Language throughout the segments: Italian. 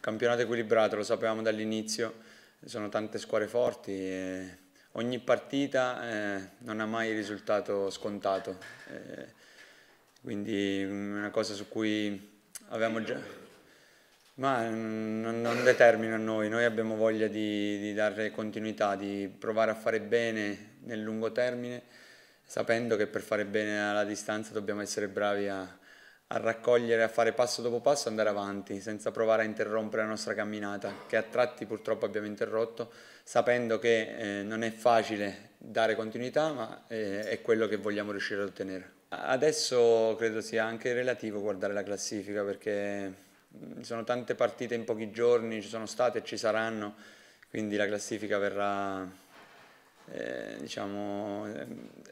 Campionato equilibrato, lo sapevamo dall'inizio, sono tante squadre forti e ogni partita eh, non ha mai risultato scontato, eh, quindi mm, una cosa su cui avevamo già... Ma mm, non, non determina noi, noi abbiamo voglia di, di dare continuità, di provare a fare bene nel lungo termine, sapendo che per fare bene alla distanza dobbiamo essere bravi a, a raccogliere, a fare passo dopo passo, andare avanti, senza provare a interrompere la nostra camminata, che a tratti purtroppo abbiamo interrotto, sapendo che eh, non è facile dare continuità, ma eh, è quello che vogliamo riuscire ad ottenere. Adesso credo sia anche relativo guardare la classifica, perché ci mm, sono tante partite in pochi giorni, ci sono state e ci saranno, quindi la classifica verrà eh, diciamo,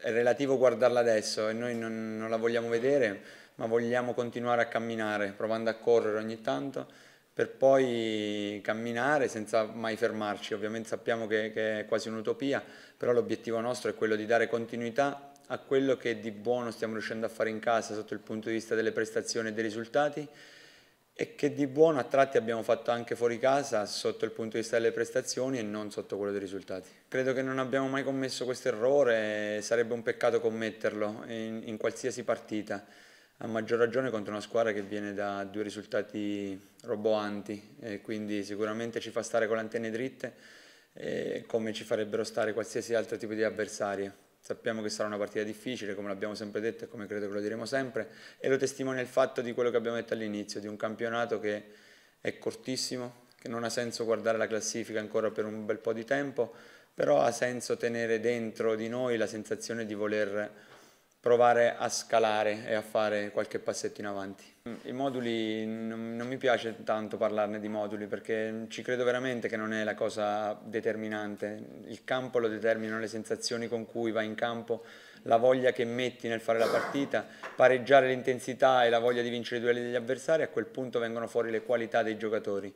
è relativo guardarla adesso e noi non, non la vogliamo vedere ma vogliamo continuare a camminare, provando a correre ogni tanto, per poi camminare senza mai fermarci. Ovviamente sappiamo che, che è quasi un'utopia, però l'obiettivo nostro è quello di dare continuità a quello che di buono stiamo riuscendo a fare in casa sotto il punto di vista delle prestazioni e dei risultati e che di buono a tratti abbiamo fatto anche fuori casa sotto il punto di vista delle prestazioni e non sotto quello dei risultati. Credo che non abbiamo mai commesso questo errore, sarebbe un peccato commetterlo in, in qualsiasi partita a maggior ragione contro una squadra che viene da due risultati roboanti, e quindi sicuramente ci fa stare con le antenne dritte come ci farebbero stare qualsiasi altro tipo di avversario. Sappiamo che sarà una partita difficile, come l'abbiamo sempre detto e come credo che lo diremo sempre, e lo testimonia il fatto di quello che abbiamo detto all'inizio, di un campionato che è cortissimo, che non ha senso guardare la classifica ancora per un bel po' di tempo, però ha senso tenere dentro di noi la sensazione di voler provare a scalare e a fare qualche passetto in avanti. I moduli, non, non mi piace tanto parlarne di moduli perché ci credo veramente che non è la cosa determinante, il campo lo determinano le sensazioni con cui vai in campo, la voglia che metti nel fare la partita, pareggiare l'intensità e la voglia di vincere i duelli degli avversari, a quel punto vengono fuori le qualità dei giocatori.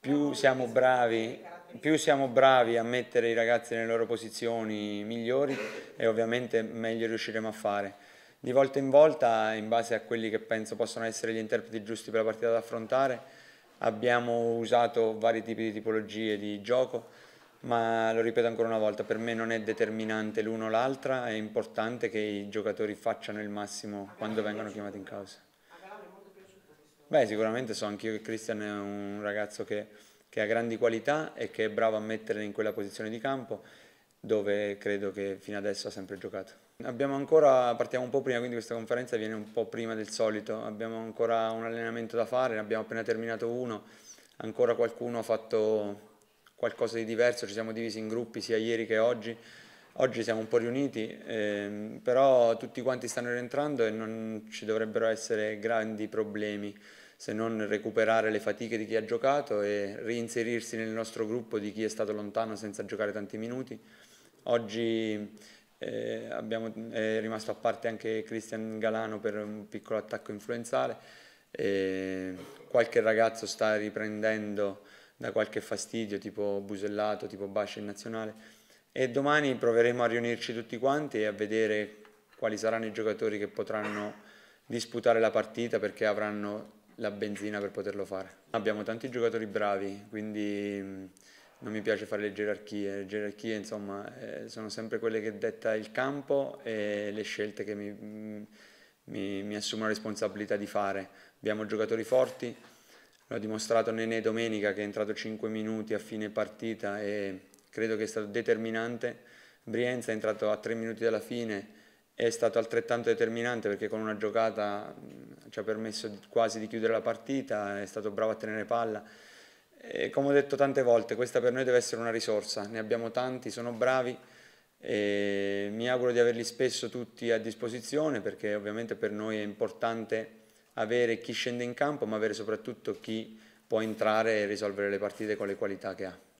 Più siamo bravi più siamo bravi a mettere i ragazzi nelle loro posizioni migliori e ovviamente meglio riusciremo a fare. Di volta in volta, in base a quelli che penso possono essere gli interpreti giusti per la partita da affrontare, abbiamo usato vari tipi di tipologie di gioco, ma lo ripeto ancora una volta, per me non è determinante l'uno o l'altra, è importante che i giocatori facciano il massimo quando vengono chiamati in causa. Beh, sicuramente so anch'io che Christian è un ragazzo che che ha grandi qualità e che è bravo a metterle in quella posizione di campo dove credo che fino adesso ha sempre giocato. Abbiamo ancora, partiamo un po' prima, quindi questa conferenza viene un po' prima del solito, abbiamo ancora un allenamento da fare, ne abbiamo appena terminato uno, ancora qualcuno ha fatto qualcosa di diverso, ci siamo divisi in gruppi sia ieri che oggi, oggi siamo un po' riuniti, ehm, però tutti quanti stanno rientrando e non ci dovrebbero essere grandi problemi se non recuperare le fatiche di chi ha giocato e reinserirsi nel nostro gruppo di chi è stato lontano senza giocare tanti minuti. Oggi eh, abbiamo, è rimasto a parte anche Cristian Galano per un piccolo attacco influenzale. E qualche ragazzo sta riprendendo da qualche fastidio tipo Busellato, tipo Bascia in nazionale e domani proveremo a riunirci tutti quanti e a vedere quali saranno i giocatori che potranno disputare la partita perché avranno la benzina per poterlo fare. Abbiamo tanti giocatori bravi, quindi non mi piace fare le gerarchie. Le gerarchie insomma, eh, sono sempre quelle che detta il campo e le scelte che mi, mi, mi assumo la responsabilità di fare. Abbiamo giocatori forti, l'ho dimostrato Nene domenica che è entrato 5 minuti a fine partita e credo che è stato determinante. Brienza è entrato a 3 minuti dalla fine, è stato altrettanto determinante perché con una giocata ci ha permesso quasi di chiudere la partita, è stato bravo a tenere palla. E come ho detto tante volte, questa per noi deve essere una risorsa, ne abbiamo tanti, sono bravi e mi auguro di averli spesso tutti a disposizione perché ovviamente per noi è importante avere chi scende in campo ma avere soprattutto chi può entrare e risolvere le partite con le qualità che ha.